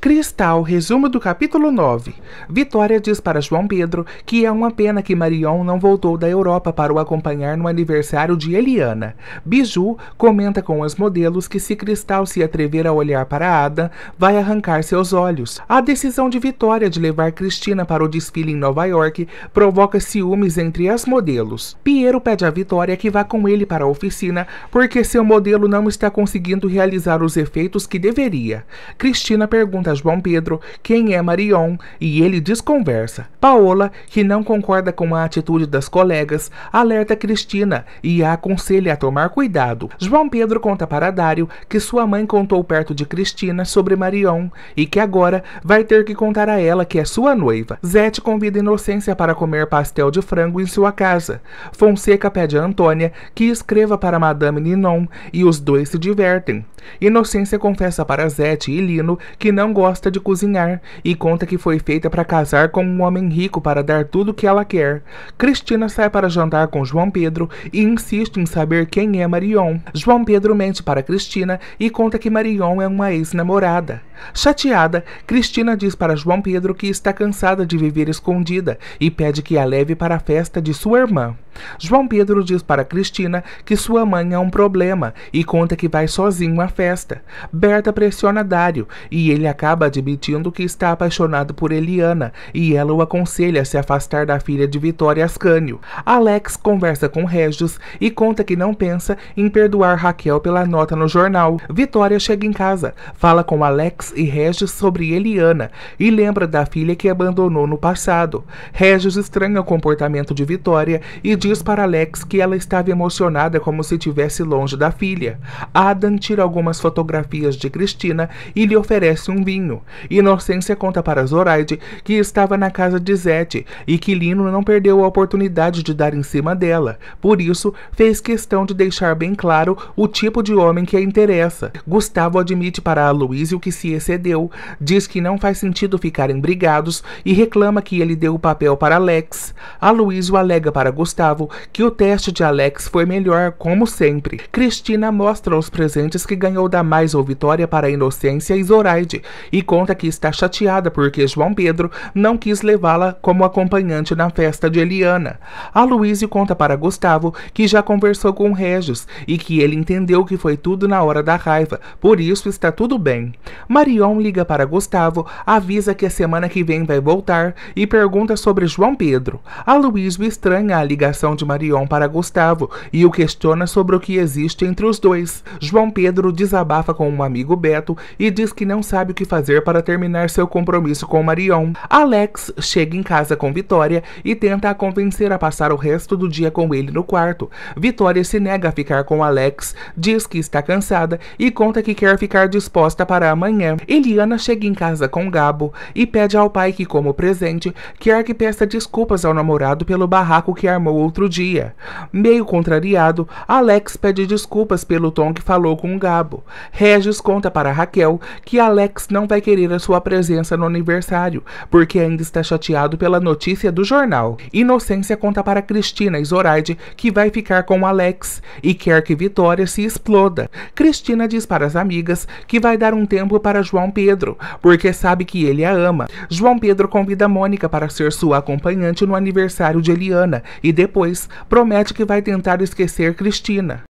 Cristal, resumo do capítulo 9. Vitória diz para João Pedro que é uma pena que Marion não voltou da Europa para o acompanhar no aniversário de Eliana. Biju comenta com as modelos que se Cristal se atrever a olhar para Ada, vai arrancar seus olhos. A decisão de Vitória de levar Cristina para o desfile em Nova York provoca ciúmes entre as modelos. Piero pede a Vitória que vá com ele para a oficina porque seu modelo não está conseguindo realizar os efeitos que deveria. Cristina pergunta pergunta a João Pedro quem é Marion e ele desconversa. Paola, que não concorda com a atitude das colegas, alerta Cristina e a aconselha a tomar cuidado. João Pedro conta para Dário que sua mãe contou perto de Cristina sobre Marion e que agora vai ter que contar a ela que é sua noiva. Zete convida Inocência para comer pastel de frango em sua casa. Fonseca pede a Antônia que escreva para Madame Ninon e os dois se divertem. Inocência confessa para Zete e Lino que não gosta de cozinhar e conta que foi feita para casar com um homem rico para dar tudo o que ela quer. Cristina sai para jantar com João Pedro e insiste em saber quem é Marion. João Pedro mente para Cristina e conta que Marion é uma ex-namorada. Chateada, Cristina diz para João Pedro que está cansada de viver escondida e pede que a leve para a festa de sua irmã. João Pedro diz para Cristina que sua mãe é um problema e conta que vai sozinho à festa. Berta pressiona Dário e ele acaba admitindo que está apaixonado por Eliana e ela o aconselha a se afastar da filha de Vitória Ascânio. Alex conversa com Regis e conta que não pensa em perdoar Raquel pela nota no jornal. Vitória chega em casa, fala com Alex e Regis sobre Eliana e lembra da filha que abandonou no passado. Regis estranha o comportamento de Vitória e diz para Alex que ela estava emocionada como se estivesse longe da filha. Adam tira algumas fotografias de Cristina e lhe oferece um vinho. Inocência conta para Zoraide que estava na casa de Zete e que Lino não perdeu a oportunidade de dar em cima dela. Por isso, fez questão de deixar bem claro o tipo de homem que a interessa. Gustavo admite para Aloysio que se ele cedeu, diz que não faz sentido ficarem brigados e reclama que ele deu o papel para Alex. Aloysio alega para Gustavo que o teste de Alex foi melhor, como sempre. Cristina mostra os presentes que ganhou da mais ou Vitória para Inocência e Zoraide e conta que está chateada porque João Pedro não quis levá-la como acompanhante na festa de Eliana. Aloysio conta para Gustavo que já conversou com Regis e que ele entendeu que foi tudo na hora da raiva, por isso está tudo bem. Maria Marion liga para Gustavo, avisa que a semana que vem vai voltar e pergunta sobre João Pedro. A Luísio estranha a ligação de Marion para Gustavo e o questiona sobre o que existe entre os dois. João Pedro desabafa com um amigo Beto e diz que não sabe o que fazer para terminar seu compromisso com Marion. Alex chega em casa com Vitória e tenta a convencer a passar o resto do dia com ele no quarto. Vitória se nega a ficar com Alex, diz que está cansada e conta que quer ficar disposta para amanhã. Eliana chega em casa com Gabo e pede ao pai que, como presente, quer que peça desculpas ao namorado pelo barraco que armou outro dia. Meio contrariado, Alex pede desculpas pelo tom que falou com Gabo. Regis conta para Raquel que Alex não vai querer a sua presença no aniversário, porque ainda está chateado pela notícia do jornal. Inocência conta para Cristina e Zoraide que vai ficar com Alex e quer que Vitória se exploda. Cristina diz para as amigas que vai dar um tempo para João Pedro, porque sabe que ele a ama. João Pedro convida Mônica para ser sua acompanhante no aniversário de Eliana e depois promete que vai tentar esquecer Cristina.